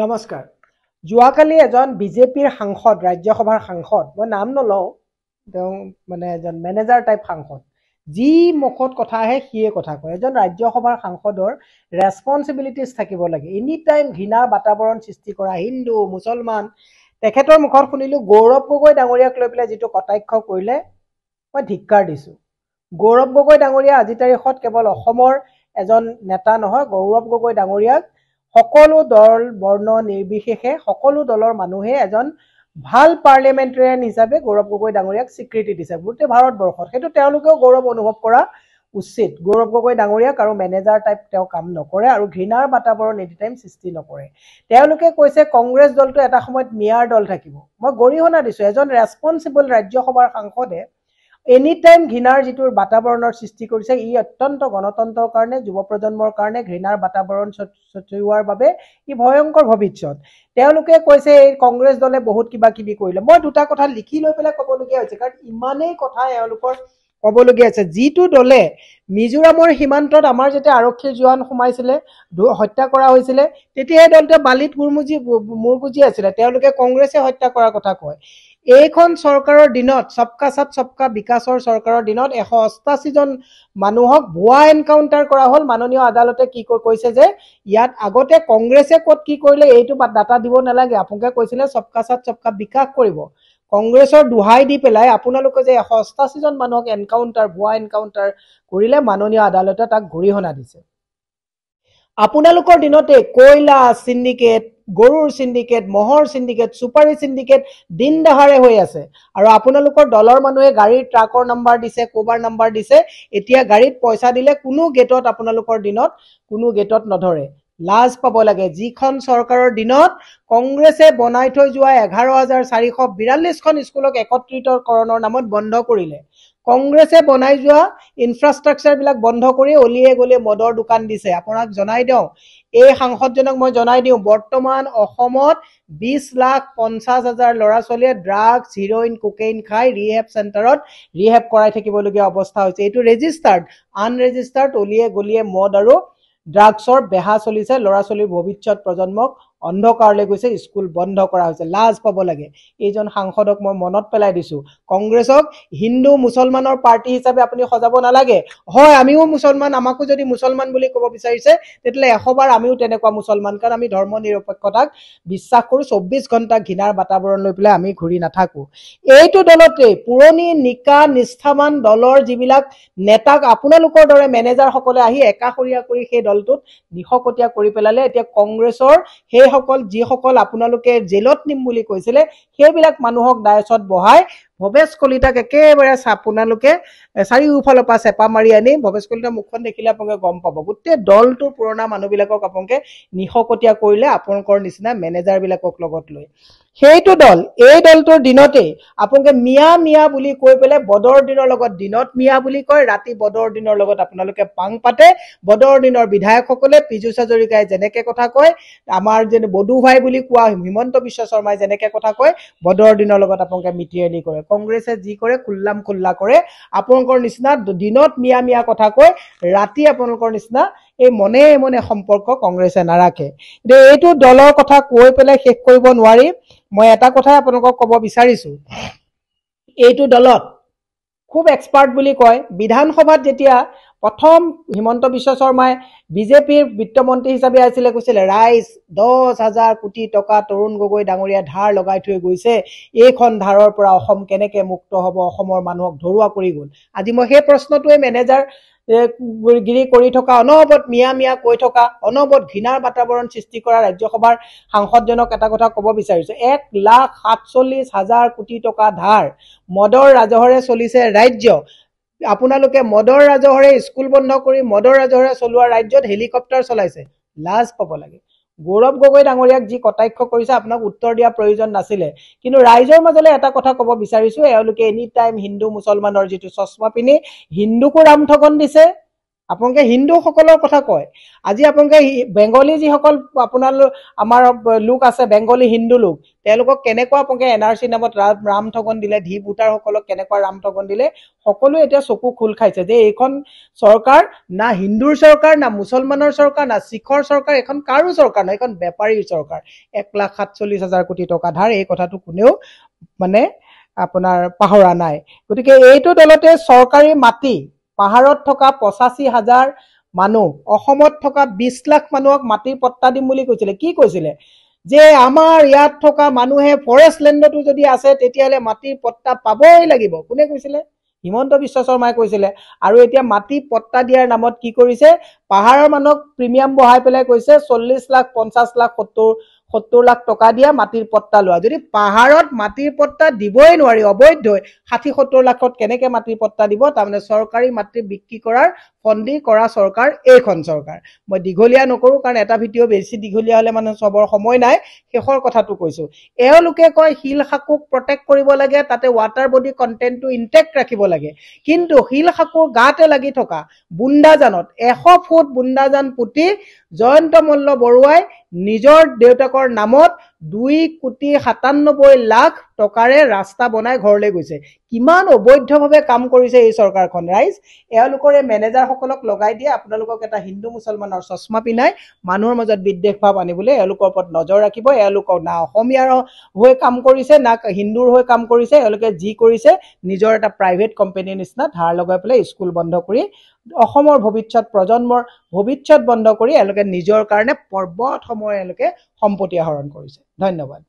নমস্কাৰ যোৱাকালি এজন বিজেপিৰ সাংসদ ৰাজ্যসভাৰ সাংসদ মই নাম নলওঁ তেওঁ মানে এজন মেনেজাৰ টাইপ সাংসদ যি মুখত কথা আহে সিয়ে কথা কয় এজন ৰাজ্যসভাৰ সাংসদৰ ৰেছপনচিবিলিটিজ থাকিব লাগে এনি টাইম ঘৃণাৰ বাতাৱৰণ সৃষ্টি কৰা হিন্দু মুছলমান তেখেতৰ মুখত শুনিলোঁ গৌৰৱ গগৈ ডাঙৰীয়াক লৈ পেলাই যিটো কটাক্ষ কৰিলে মই ধিক্কাৰ দিছোঁ গৌৰৱ গগৈ ডাঙৰীয়া আজিৰ তাৰিখত কেৱল অসমৰ এজন নেতা নহয় গৌৰৱ গগৈ ডাঙৰীয়াক সকলো দল বৰ্ণ নিৰ্বিশেষে সকলো দলৰ মানুহে এজন ভাল পাৰ্লিয়ামেণ্টেৰিয়ান হিচাপে গৌৰৱ গগৈ ডাঙৰীয়াক স্বীকৃতি দিছে গোটেই ভাৰতবৰ্ষত সেইটো তেওঁলোকেও গৌৰৱ অনুভৱ কৰা উচিত গৌৰৱ গগৈ ডাঙৰীয়াক আৰু মেনেজাৰ টাইপ তেওঁ কাম নকৰে আৰু ঘৃণাৰ বাতাবৰণ এটি টাইম সৃষ্টি নকৰে তেওঁলোকে কৈছে কংগ্ৰেছ দলটো এটা সময়ত মিয়াৰ দল থাকিব মই গৰিহণা দিছোঁ এজন ৰেছপনচিবল ৰাজ্যসভাৰ সাংসদে এনি টাইম ঘৃণাৰ যিটো বাতাবৰণৰ সৃষ্টি কৰিছে ই অত্যন্ত গণতন্ত্ৰৰ কাৰণে যুৱ প্ৰজন্মৰ কাৰণে ঘৃণাৰ বাতাবৰণ ছটিওৱাৰ বাবে ই ভয়ংকৰ ভৱিষ্যত তেওঁলোকে কৈছে এই কংগ্ৰেছ দলে বহুত কিবা কিবি কৰিলে মই দুটা কথা লিখি লৈ পেলাই ক'বলগীয়া হৈছে কাৰণ ইমানেই কথা এওঁলোকৰ ক'বলগীয়া আছে যিটো দলে মিজোৰামৰ সীমান্তত আমাৰ যেতিয়া আৰক্ষীৰ জোৱান সোমাইছিলে হত্যা কৰা হৈছিলে তেতিয়া সেই বালিত গুৰমুজি মূৰগুজি আছিলে তেওঁলোকে কংগ্ৰেছে হত্যা কৰাৰ কথা কয় এইখন চৰকাৰৰ দিনত সবকা চাত সবকা বিকাশৰ চৰকাৰৰ দিনত এশ অষ্টাশীজন মানুহক ভুৱা এনকাউণ্টাৰ কৰা হ'ল মাননীয় আদালতে কি কৈছে যে ইয়াত আগতে কংগ্ৰেছে ক'ত কি কৰিলে এইটো ডাটা দিব নালাগে আপোনালোকে কৈছিলে সবকা চাত সবকা বিকাশ কৰিব কংগ্ৰেছৰ দোহাই দি পেলাই আপোনালোকে যে এশ অষ্টাশীজন মানুহক এনকাউণ্টাৰ ভুৱা এনকাউণ্টাৰ কৰিলে মাননীয় আদালতে তাক গৰিহণা দিছে আপোনালোকৰ দিনতে কয়লা চিণ্ডিকেট গৰুৰ চিণ্ডিকেট মহৰ চিণ্ডিকেট চুপাৰী চিণ্ডিকেট দিন দহাৰে হৈ আছে আৰু আপোনালোকৰ দলৰ মানুহে গাড়ীৰ ট্ৰাকৰ নাম্বাৰ দিছে ক'বাৰ নাম্বাৰ দিছে এতিয়া গাড়ীত পইচা দিলে কোনো গেটত আপোনালোকৰ দিনত কোনো গেটত নধৰে লাজ পাব লাগে যিখন চৰকাৰৰ দিনত কংগ্ৰেছে বনাই থৈ যোৱা এঘাৰ হাজাৰ চাৰিশ বিৰাল্লিছখন স্কুলক একত্ৰিতকৰণৰ নামত বন্ধ কৰিলে কংগ্ৰেছে বনাই যোৱা ইনফ্ৰাষ্ট্ৰাকচাৰবিলাক বন্ধ কৰি অলিয়ে গলিয়ে মদৰ দোকান দিছে আপোনাক জনাই দিওঁ এই সাংসদজনক মই জনাই দিওঁ বৰ্তমান অসমত বিছ লাখ পঞ্চাছ হাজাৰ ল'ৰা ছোৱালীয়ে ড্ৰাগছ হিৰইন কোকেইন খাই ৰিহেব চেণ্টাৰত ৰিহেব কৰাই থাকিবলগীয়া অৱস্থা হৈছে এইটো ৰেজিষ্টাৰ্ড আনৰেজিষ্টাৰ্ড অলিয়ে গলিয়ে মদ আৰু ড্ৰাগছৰ বেহা চলিছে ল'ৰা ছোৱালীৰ ভৱিষ্যত প্ৰজন্মক অন্ধকাৰলৈ গৈছে স্কুল বন্ধ কৰা হৈছে লাজ পাব লাগে এইজন সাংসদক মই মনত পেলাই দিছোঁ কংগ্ৰেছক হিন্দু মুছলমানৰ পাৰ্টি হিচাপে আপুনি সজাব নালাগে হয় আমিও মুছলমান আমাকো যদি মুছলমান বুলি ক'ব বিচাৰিছে তেতিয়াহ'লে এশবাৰ আমিও তেনেকুৱা মুছলমান কাৰণ আমি ধৰ্ম নিৰপেক্ষতাক বিশ্বাস কৰোঁ চৌব্বিছ ঘণ্টা ঘৃণাৰ বাতাবৰণ লৈ পেলাই আমি ঘূৰি নাথাকোঁ এইটো দলতে পুৰণি নিকা নিষ্ঠাৱান দলৰ যিবিলাক নেতাক আপোনালোকৰ দৰে মেনেজাৰসকলে আহি একাষৰীয়া কৰি সেই দলটোত নিশকটীয়া কৰি পেলালে এতিয়া কংগ্ৰেছৰ সেই বন্দীসকল যিসকল আপোনালোকে জেলত নিম বুলি কৈছিলে সেইবিলাক মানুহক ডায়েছত বহাই ভৱেশ কলিতাক একেবাৰে আপোনালোকে চাৰিওফালৰ পৰা চেপা মাৰি আনি ভৱেশ কলিতাৰ মুখখন দেখিলে আপোনালোকে গম পাব গোটেই দলটোৰ পুৰণা মানুহবিলাকক আপোনালোকে নিশকটীয়া কৰিলে আপোনালোকৰ নিচিনা মেনেজাৰবিলাকক লগত লৈ সেইটো দল এই দলটোৰ দিনতেই আপোনালোকে মিয়া মিয়া বুলি কৈ পেলাই বদৰ দিনৰ লগত দিনত মিয়া বুলি কয় ৰাতি বদৰ দিনৰ লগত আপোনালোকে পাং পাতে বদৰ দিনৰ বিধায়কসকলে পীযুষ হাজৰিকাই যেনেকৈ কথা কয় আমাৰ যেনে বডু ভাই বুলি কোৱা হিমন্ত বিশ্ব শৰ্মাই যেনেকৈ কথা কয় বদৰ দিনৰ লগত আপোনালোকে মিটিৰেলি কৰে কংগ্ৰেছে যি কৰে খুল্লাম খুল্লা কৰে আপোনালোকৰ নিচিনা দিনত মিয়া মিয়া কথা কৈ ৰাতি আপোনালোকৰ নিচিনা এই মনে মনে সম্পৰ্ক কংগ্ৰেছে নাৰাখে গতিকে এইটো দলৰ কথা কৈ পেলাই শেষ কৰিব নোৱাৰি মই এটা কথাই আপোনালোকক ক'ব বিচাৰিছো এইটো দলত খুব এক্সপাৰ্ট বুলি কয় বিধানসভাত যেতিয়া প্ৰথম হিমন্ত বিশ্ব শৰ্মাই বিজেপিৰ বিত্তমন্ত্ৰী হিচাপে আহিছিলে কৈছিলে ৰাইজ দহ হাজাৰ কোটি টকা তৰুণ গগৈ ডাঙৰীয়া ধাৰ লগাই থৈ গৈছে এইখন ধাৰৰ পৰা অসম কেনেকৈ মুক্ত হ'ব অসমৰ মানুহক ধৰুৱা কৰি গ'ল আজি মই সেই প্ৰশ্নটোৱে মেনেজাৰ গিৰি কৰি থকা অনবত মিয়া মিয়া কৈ থকা অনবত ঘৃণাৰ বাতাবৰণ সৃষ্টি কৰা ৰাজ্যসভাৰ সাংসদজনক এটা কথা ক'ব বিচাৰিছোঁ এক লাখ সাতচল্লিছ হাজাৰ কোটি টকা ধাৰ মদৰ ৰাজহৰে চলিছে ৰাজ্য আপোনালোকে মদৰ ৰাজহৰে স্কুল বন্ধ কৰি মদৰ ৰাজহৰে চলোৱা ৰাজ্যত হেলিকপ্টাৰ চলাইছে লাজ পাব লাগে গৌৰৱ গগৈ ডাঙৰীয়াক যি কটাক্ষ কৰিছে আপোনাক উত্তৰ দিয়াৰ প্ৰয়োজন নাছিলে কিন্তু ৰাইজৰ মাজলৈ এটা কথা ক'ব বিচাৰিছোঁ এওঁলোকে এনি টাইম হিন্দু মুছলমানৰ যিটো চশমা পিন্ধি হিন্দুকো ৰাম ঠগন দিছে আপোনালোকে হিন্দুসকলৰ কথা কয় আজি আপোনালোকে বেংগলী যিসকল আপোনাৰ আমাৰ লোক আছে বেংগলী হিন্দু লোক তেওঁলোকক কেনেকুৱা আপোনালোকে এন আৰ চি নামত ৰাম ঠগন দিলে ধি ভোটাৰসকলক কেনেকুৱা ৰাম ঠগন দিলে সকলোৱে এতিয়া চকু খোল খাইছে যে এইখন চৰকাৰ না হিন্দুৰ চৰকাৰ না মুছলমানৰ চৰকাৰ না শিখৰ চৰকাৰ এইখন কাৰো চৰকাৰ নহয় এইখন বেপাৰীৰ চৰকাৰ এক লাখ সাতচল্লিছ হাজাৰ কোটি টকা ধাৰ এই কথাটো কোনেও মানে আপোনাৰ পাহৰা নাই গতিকে এইটো দলতে চৰকাৰী মাটি পাহাৰত থকা পঁচাশী হাজাৰ মানুহ অসমত থকা বিশ লাখ মানুহক মাটিৰ পট্টা দিম বুলি কৈছিলে কি কৈছিলে যে আমাৰ ইয়াত থকা মানুহে ফৰেষ্ট লেণ্ডতো যদি আছে তেতিয়াহ'লে মাটিৰ পট্টা পাবই লাগিব কোনে কৈছিলে হিমন্ত বিশ্ব শৰ্মাই কৈছিলে আৰু এতিয়া মাটি পট্টা দিয়াৰ নামত কি কৰিছে পাহাৰৰ মানুহক প্ৰিমিয়াম বঢ়াই পেলাই কৈছে চল্লিছ লাখ পঞ্চাছ লাখ সত্তৰ সত্তৰ লাখ টকা দিয়া মাটিৰ পট্টা লোৱা যদি পাহাৰত মাটিৰ পট্টা দিবই নোৱাৰি অবৈধ ষাঠি সত্তৰ লাখত কেনেকে মাটিৰ পট্টা দিব তাৰমানে চৰকাৰী মাটি বিক্ৰী কৰাৰ ফন্দি কৰা চৰকাৰ এইখন চৰকাৰ মই দীঘলীয়া নকৰোঁ কাৰণ এটা ভিডিঅ' বেছি দীঘলীয়া হ'লে মানে চবৰ সময় নাই শেষৰ কথাটো কৈছোঁ এওঁলোকে কয় শিল শাকুক প্ৰটেক্ট কৰিব লাগে তাতে ৱাটাৰ বডি কণ্টেণ্টটো ইনটেক্ট ৰাখিব লাগে কিন্তু শিল শাকুৰ গাতে লাগি থকা বুন্দাজানত এশ ফুট বুন্দাজান পুতি জয়ন্ত মল্ল বৰুৱাই নিজৰ দেউতাকৰ নামত দুই কোটি সাতান্নব্বৈ লাখ টকাৰে ৰাস্তা বনাই ঘৰলৈ গৈছে কিমান অবৈধভাৱে কাম কৰিছে এই চৰকাৰখন ৰাইজ এওঁলোকৰ মেনেজাৰসকলক লগাই দিয়ে আপোনালোকক এটা হিন্দু মুছলমানৰ চশমা পিন্ধাই মানুহৰ মাজত বিদ্বেষ ভাৱ আনিবলৈ এওঁলোকৰ ওপৰত নজৰ ৰাখিব এওঁলোকক না অসমীয়াৰ হৈ কাম কৰিছে না হিন্দুৰ হৈ কাম কৰিছে এওঁলোকে যি কৰিছে নিজৰ এটা প্ৰাইভেট কোম্পেনীৰ নিচিনা ধাৰ লগাই পেলাই স্কুল বন্ধ কৰি অসমৰ ভৱিষ্যত প্ৰজন্মৰ ভৱিষ্যত বন্ধ কৰি এওঁলোকে নিজৰ কাৰণে পৰ্বত সময় এওঁলোকে সম্পত্তি আহৰণ কৰিছে ধন্যবাদ